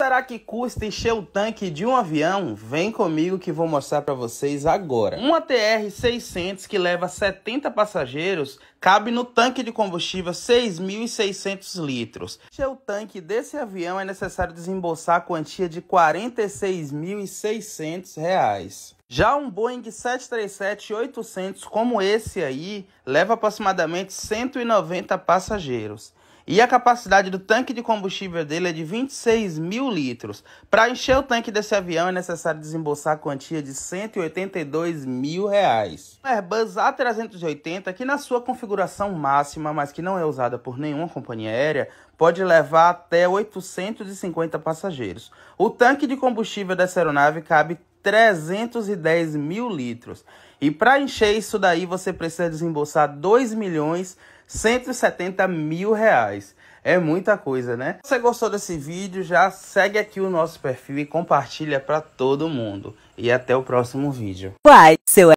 Será que custa encher o tanque de um avião? Vem comigo que vou mostrar para vocês agora. Uma TR-600 que leva 70 passageiros cabe no tanque de combustível 6.600 litros. Encher o tanque desse avião é necessário desembolsar a quantia de R$ 46.600. Já um Boeing 737-800 como esse aí leva aproximadamente 190 passageiros. E a capacidade do tanque de combustível dele é de 26 mil litros. Para encher o tanque desse avião é necessário desembolsar a quantia de 182 mil reais. O Airbus A380, que na sua configuração máxima, mas que não é usada por nenhuma companhia aérea, pode levar até 850 passageiros. O tanque de combustível dessa aeronave cabe 310 mil litros. E para encher isso daí, você precisa desembolsar 2 milhões 170 mil reais. É muita coisa, né? Se você gostou desse vídeo, já segue aqui o nosso perfil e compartilha para todo mundo. E até o próximo vídeo. Vai, seu